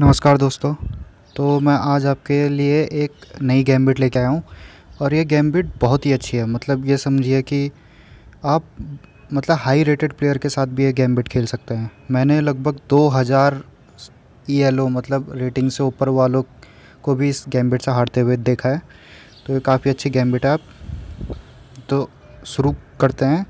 नमस्कार दोस्तों तो मैं आज आपके लिए एक नई गैम्बिट लेके आया हूँ और ये गैम्बिट बहुत ही अच्छी है मतलब ये समझिए कि आप मतलब हाई रेटेड प्लेयर के साथ भी ये गैम्बिट खेल सकते हैं मैंने लगभग 2000 ओ मतलब रेटिंग से ऊपर वालों को भी इस गैम्बिट से हारते हुए देखा है तो ये काफ़ी अच्छी गैम्बिट है आप तो शुरू करते हैं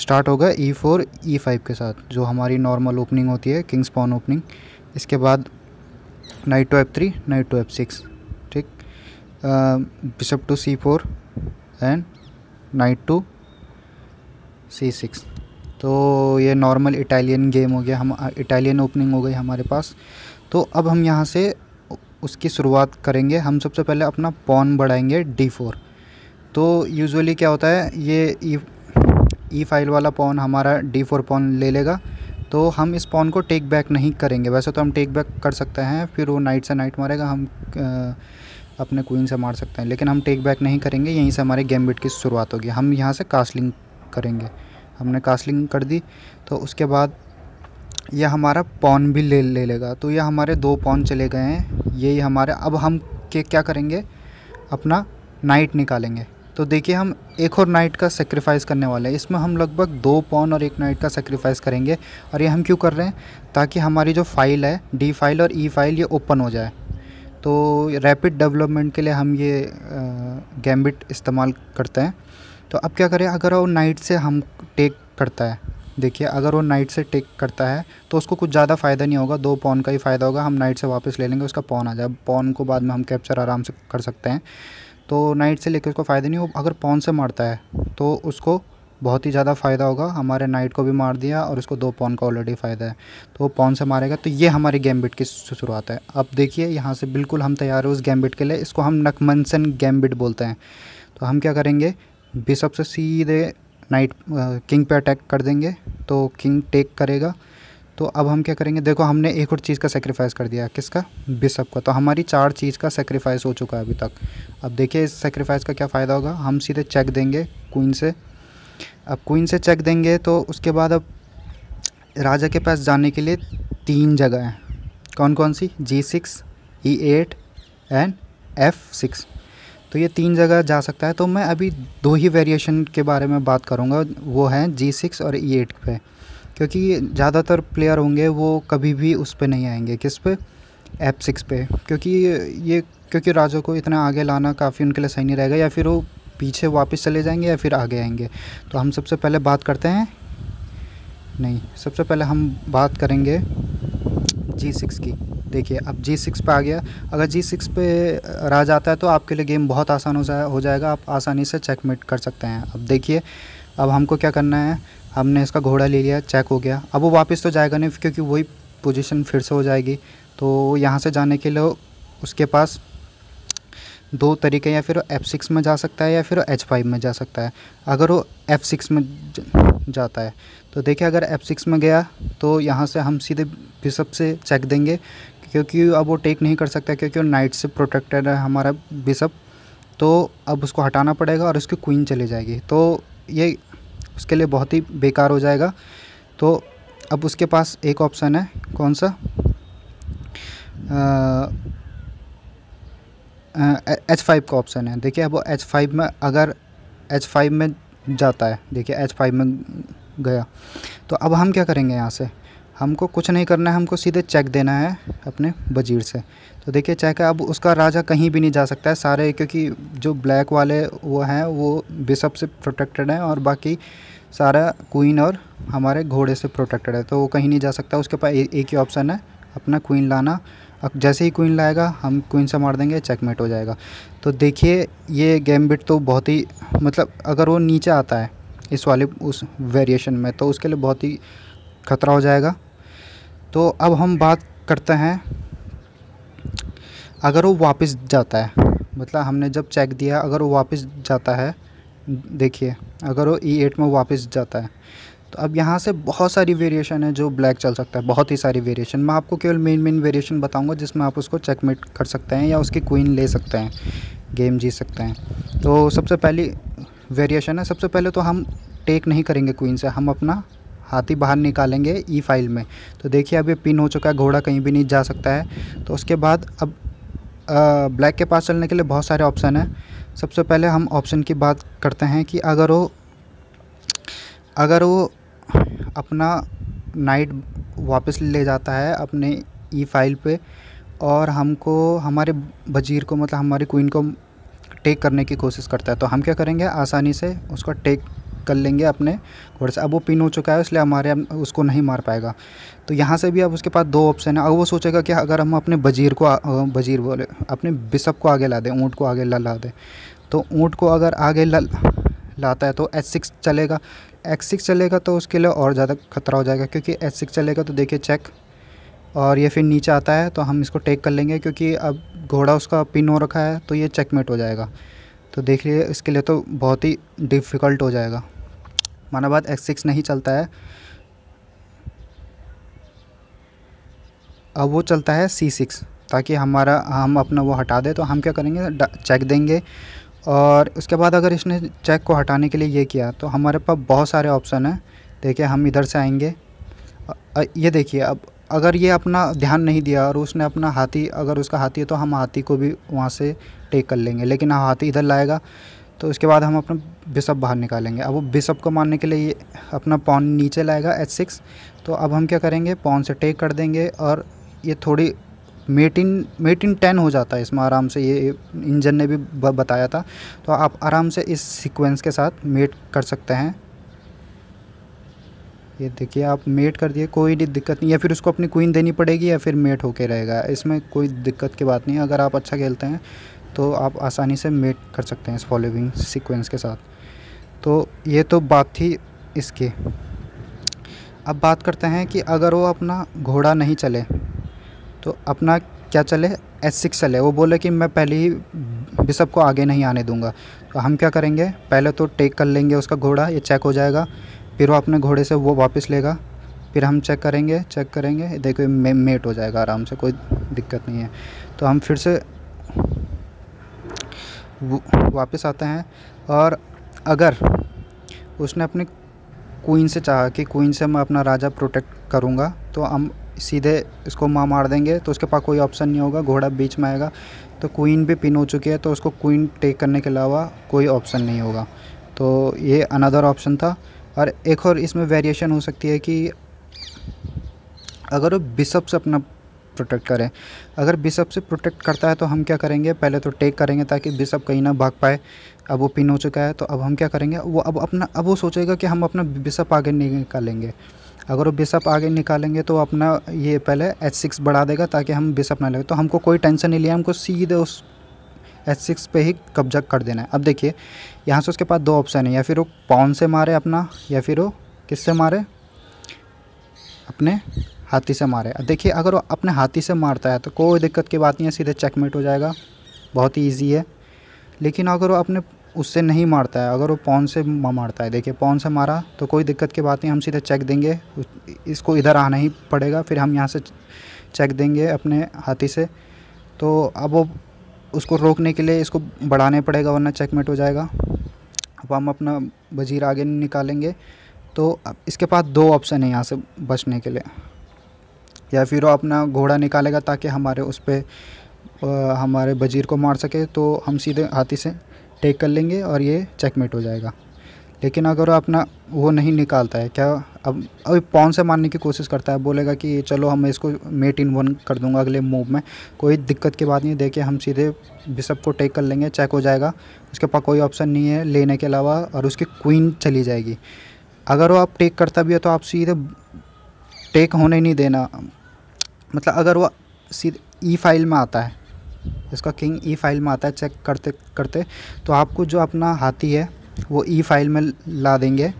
स्टार्ट होगा ई फोर ई फाइव के साथ जो हमारी नॉर्मल ओपनिंग होती है किंग्स पॉन ओपनिंग इसके बाद knight to F three knight to F six ठीक bishop to C four and knight to C six तो ये नॉर्मल इटालियन गेम हो गया हम इटालियन ओपनिंग हो गई हमारे पास तो अब हम यहाँ से उसकी शुरुआत करेंगे हम सबसे पहले अपना पॉन बढ़ाएंगे डी फोर तो यूजुअली क्या होता है ये ई e, फाइल e वाला पॉन हमारा डी फोर पॉन ले लेगा ले तो हम इस पॉन को टेक बैक नहीं करेंगे वैसे तो हम टेक बैक कर सकते हैं फिर वो नाइट से नाइट मारेगा हम अपने क्वीन से मार सकते हैं लेकिन हम टेक बैक नहीं करेंगे यहीं से हमारे गेम बिट की शुरुआत होगी हम यहाँ से कास्टलिंग करेंगे हमने कास्टलिंग कर दी तो उसके बाद यह हमारा पॉन भी ले ले लेगा तो यह हमारे दो पॉन चले गए हैं यही हमारे अब हम के क्या करेंगे अपना नाइट निकालेंगे तो देखिए हम एक और नाइट का सेक्रीफाइस करने वाले हैं इसमें हम लगभग दो पॉन और एक नाइट का सेक्रीफाइस करेंगे और ये हम क्यों कर रहे हैं ताकि हमारी जो फाइल है डी फाइल और ई e फाइल ये ओपन हो जाए तो रैपिड डेवलपमेंट के लिए हम ये गैम्बिट इस्तेमाल करते हैं तो अब क्या करें अगर वो नाइट से हम टेक करता है देखिए अगर वो नाइट से टेक करता है तो उसको कुछ ज़्यादा फ़ायदा नहीं होगा दो पौन का ही फ़ायदा होगा हम नाइट से वापस ले लेंगे उसका पौन आ जाए पौन को बाद में हम कैप्चर आराम से कर सकते हैं तो नाइट से लेकर उसको फ़ायदा नहीं वो अगर पौन से मारता है तो उसको बहुत ही ज़्यादा फ़ायदा होगा हमारे नाइट को भी मार दिया और उसको दो पौन का ऑलरेडी फ़ायदा है तो वो पौन से मारेगा तो ये हमारी गैम्बिट की शुरुआत है अब देखिए यहाँ से बिल्कुल हम तैयार हैं उस गैम्बिट के लिए इसको हम नकमनसन गैम्बिट बोलते हैं तो हम क्या करेंगे बिशप से सीधे नाइट किंग पे अटैक कर देंगे तो किंग टेक करेगा तो अब हम क्या करेंगे देखो हमने एक और चीज़ का सेक्रीफाइस कर दिया किसका बिशप का तो हमारी चार चीज़ का सेक्रीफाइस हो चुका है अभी तक अब देखिए इस सेक्रीफाइस का क्या फ़ायदा होगा हम सीधे चेक देंगे क्वीन से अब क्वीन से चेक देंगे तो उसके बाद अब राजा के पास जाने के लिए तीन जगह हैं कौन कौन सी G six E eight and F six तो ये तीन जगह जा सकता है तो मैं अभी दो ही वेरिएशन के बारे में बात करूँगा वो हैं जी सिक्स और ई e एट पे क्योंकि ज़्यादातर प्लेयर होंगे वो कभी भी उस पर नहीं आएंगे किस पे एप सिक्स पे क्योंकि ये क्योंकि राजा को इतना आगे लाना काफ़ी उनके लिए सही नहीं रहेगा या फिर वो पीछे वापस चले जाएंगे या फिर आगे आएंगे तो हम सबसे पहले बात करते हैं नहीं सबसे पहले हम बात करेंगे जी सिक्स की देखिए अब जी सिक्स पर आ गया अगर जी सिक्स पे राज आता है तो आपके लिए गेम बहुत आसान हो जाए हो जाएगा आप आसानी से चेकमेट कर सकते हैं अब देखिए अब हमको क्या करना है हमने इसका घोड़ा ले लिया चेक हो गया अब वो वापस तो जाएगा नहीं क्योंकि वही पोजीशन फिर से हो जाएगी तो यहाँ से जाने के लिए उसके पास दो तरीके या फिर एफ़ सिक्स में जा सकता है या फिर एच फाइव में जा सकता है अगर वो एफ़ सिक्स में जाता है तो देखिए अगर एफ़ सिक्स में गया तो यहाँ से हम सीधे बिशप से चेक देंगे क्योंकि अब वो टेक नहीं कर सकता क्योंकि वो नाइट से प्रोटेक्टेड है हमारा बिशप तो अब उसको हटाना पड़ेगा और उसकी क्वीन चली जाएगी तो ये उसके लिए बहुत ही बेकार हो जाएगा तो अब उसके पास एक ऑप्शन है कौन सा एच फाइव का ऑप्शन है देखिए अब वो एच फाइव में अगर एच फाइव में जाता है देखिए एच फाइव में गया तो अब हम क्या करेंगे यहाँ से हमको कुछ नहीं करना है हमको सीधे चेक देना है अपने वजीर से तो देखिए चेक है अब उसका राजा कहीं भी नहीं जा सकता है सारे क्योंकि जो ब्लैक वाले वो हैं वो बिशप से प्रोटेक्टेड हैं और बाकी सारा क्वीन और हमारे घोड़े से प्रोटेक्टेड है तो वो कहीं नहीं जा सकता उसके पास एक ही ऑप्शन है अपना क्वीन लाना अब जैसे ही क्वीन लाएगा हम क्वीन से मार देंगे चेकमेट हो जाएगा तो देखिए ये गेम बिट तो बहुत ही मतलब अगर वो नीचे आता है इस वाले उस वेरिएशन में तो उसके लिए बहुत ही खतरा हो जाएगा तो अब हम बात करते हैं अगर वो वापस जाता है मतलब हमने जब चेक दिया अगर वो वापस जाता है देखिए अगर वो ई e एट में वापस जाता है तो अब यहाँ से बहुत सारी वेरिएशन है जो ब्लैक चल सकता है बहुत ही सारी वेरिएशन मैं आपको केवल मेन मेन वेरिएशन बताऊंगा जिसमें आप उसको चेकमेट कर सकते हैं या उसकी क्वीन ले सकते हैं गेम जीत सकते हैं तो सबसे पहली वेरिएशन है सबसे पहले तो हम टेक नहीं करेंगे क्वीन से हम अपना हाथी बाहर निकालेंगे ई फाइल में तो देखिए अब ये पिन हो चुका है घोड़ा कहीं भी नहीं जा सकता है तो उसके बाद अब आ, ब्लैक के पास चलने के लिए बहुत सारे ऑप्शन हैं सबसे पहले हम ऑप्शन की बात करते हैं कि अगर वो अगर वो अपना नाइट वापस ले जाता है अपने ई फाइल पे और हमको हमारे वजीर को मतलब हमारी क्वीन को टेक करने की कोशिश करता है तो हम क्या करेंगे आसानी से उसको टेक कर लेंगे अपने घोड़े से अब वो पिन हो चुका है इसलिए हमारे उसको नहीं मार पाएगा तो यहाँ से भी अब उसके पास दो ऑप्शन है अब वो सोचेगा कि अगर हम अपने बजीर को बजीर बोले अपने बिशप को आगे ला दें ऊँट को आगे ला ला दें तो ऊँट को अगर आगे ला लाता है तो एच सिक्स चलेगा एच सिक्स चलेगा तो उसके लिए और ज़्यादा खतरा हो जाएगा क्योंकि एच सिक्स चलेगा तो देखिए चेक और ये फिर नीचे आता है तो हम इसको टेक कर लेंगे क्योंकि अब घोड़ा उसका पिन हो रखा है तो ये चेकमेट हो जाएगा तो देखिए इसके लिए तो बहुत ही डिफ़िकल्ट हो जाएगा मानाबाद एक्स सिक्स नहीं चलता है अब वो चलता है सी सिक्स ताकि हमारा हम अपना वो हटा दे तो हम क्या करेंगे चेक देंगे और उसके बाद अगर इसने चेक को हटाने के लिए ये किया तो हमारे पास बहुत सारे ऑप्शन हैं देखिए हम इधर से आएंगे ये देखिए अब अगर ये अपना ध्यान नहीं दिया और उसने अपना हाथी अगर उसका हाथी है तो हम हाथी को भी वहाँ से टेक कर लेंगे लेकिन हाँ, हाथी इधर लाएगा तो उसके बाद हम अपना बिशप बाहर निकालेंगे अब वो बिशप को मारने के लिए ये अपना पॉन नीचे लाएगा एच सिक्स तो अब हम क्या करेंगे पॉन से टेक कर देंगे और ये थोड़ी मेटिन मेटिन टेन हो जाता है इसमें आराम से ये इंजन ने भी बताया था तो आप आराम से इस सीक्वेंस के साथ मेट कर सकते हैं ये देखिए आप मेट कर दिए कोई भी दिक्कत नहीं या फिर उसको अपनी क्वीन देनी पड़ेगी या फिर मेट होके रहेगा इसमें कोई दिक्कत की बात नहीं अगर आप अच्छा खेलते हैं तो आप आसानी से मेट कर सकते हैं इस फॉलोइंग सीक्वेंस के साथ तो ये तो बात थी इसकी अब बात करते हैं कि अगर वो अपना घोड़ा नहीं चले तो अपना क्या चले एस सिक्स चले वो बोले कि मैं पहले ही बिशप को आगे नहीं आने दूंगा तो हम क्या करेंगे पहले तो टेक कर लेंगे उसका घोड़ा ये चेक हो जाएगा फिर वो अपने घोड़े से वो वापस लेगा फिर हम चेक करेंगे चेक करेंगे देखो मे, मेट हो जाएगा आराम से कोई दिक्कत नहीं है तो हम फिर से वापस आते हैं और अगर उसने अपने क्वीन से चाहा कि क्वीन से मैं अपना राजा प्रोटेक्ट करूँगा तो हम सीधे इसको माँ मार देंगे तो उसके पास कोई ऑप्शन नहीं होगा घोड़ा बीच में आएगा तो क्वीन भी पिन हो चुकी है तो उसको क्वीन टेक करने के अलावा कोई ऑप्शन नहीं होगा तो ये अनदर ऑप्शन था और एक और इसमें वेरिएशन हो सकती है कि अगर वो बिशप से अपना प्रोटेक्ट करें अगर बिशप से प्रोटेक्ट करता है तो हम क्या करेंगे पहले तो टेक करेंगे ताकि बिशप कहीं ना भाग पाए अब वो पिन हो चुका है तो अब हम क्या करेंगे वो अब अपना अब वो सोचेगा कि हम अपना बिशप आगे निकालेंगे अगर वो बिशप आगे निकालेंगे तो अपना ये पहले एच सिक्स बढ़ा देगा ताकि हम बिशप ना लगे तो हमको कोई टेंशन नहीं लिया हमको सीधे उस एच सिक्स पर ही कब्जा कर देना है अब देखिए यहाँ से उसके पास दो ऑप्शन है या फिर वो पाउन से मारे अपना या फिर वो किससे मारे अपने हाथी से मारे देखिए अगर वो अपने हाथी से मारता है तो कोई दिक्कत की बात नहीं है सीधे चेकमेट हो जाएगा बहुत ही ईजी है लेकिन अगर वो अपने उससे नहीं मारता है अगर वो पौन से मारता है देखिए पौन से मारा तो कोई दिक्कत की बात नहीं हम सीधे चेक देंगे इसको इधर आना ही पड़ेगा फिर हम यहाँ से चेक देंगे अपने हाथी से तो अब वो उसको रोकने के लिए इसको बढ़ाने पड़ेगा वरना चेकमेट हो जाएगा अब हम अपना वजीर आगे निकालेंगे तो इसके पास दो ऑप्शन है यहाँ से बचने के लिए या फिर वो अपना घोड़ा निकालेगा ताकि हमारे उस पर हमारे वजीर को मार सके तो हम सीधे हाथी से टेक कर लेंगे और ये चेकमेट हो जाएगा लेकिन अगर वो अपना वो नहीं निकालता है क्या अब अभी पौन से मारने की कोशिश करता है बोलेगा कि चलो हम इसको मेट इन वन कर दूंगा अगले मूव में कोई दिक्कत की बात नहीं देखे हम सीधे बिशप को टेक कर लेंगे चेक हो जाएगा उसके पास कोई ऑप्शन नहीं है लेने के अलावा और उसकी क्वीन चली जाएगी अगर वो आप टेक करता भी है तो आप सीधे टेक होने नहीं देना मतलब अगर वो सीधे ई e फाइल में आता है इसका किंग ई फाइल में आता है चेक करते करते तो आपको जो अपना हाथी है वो ई e फाइल में ला देंगे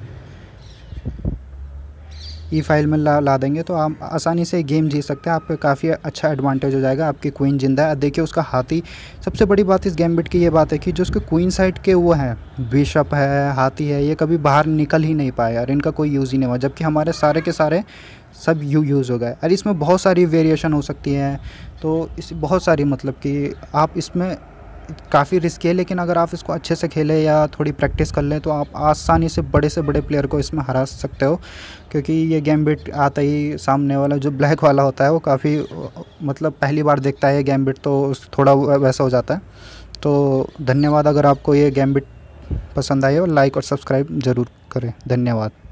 ई e फाइल में ला ला देंगे तो आप आसानी से गेम जीत सकते हैं आपको काफ़ी अच्छा एडवांटेज हो जाएगा आपकी क्वीन जिंदा है देखिए उसका हाथी सबसे बड़ी बात इस गेम बिट की ये बात है कि जो उसके क्वीन साइड के वो हैं बिशप है हाथी है ये कभी बाहर निकल ही नहीं पाया और इनका कोई यूज़ ही नहीं हुआ जबकि हमारे सारे के सारे सब यू यूज़ हो गए और इसमें बहुत सारी वेरिएशन हो सकती हैं तो इस बहुत सारी मतलब कि आप इसमें काफ़ी रिस्क है लेकिन अगर आप इसको अच्छे से खेलें या थोड़ी प्रैक्टिस कर लें तो आप आसानी से बड़े से बड़े प्लेयर को इसमें हरा सकते हो क्योंकि ये गेम बिट आता ही सामने वाला जो ब्लैक वाला होता है वो काफ़ी मतलब पहली बार देखता है गेम बिट तो थोड़ा वैसा हो जाता है तो धन्यवाद अगर आपको ये गेम बिट पसंद आए हो लाइक और सब्सक्राइब ज़रूर करें धन्यवाद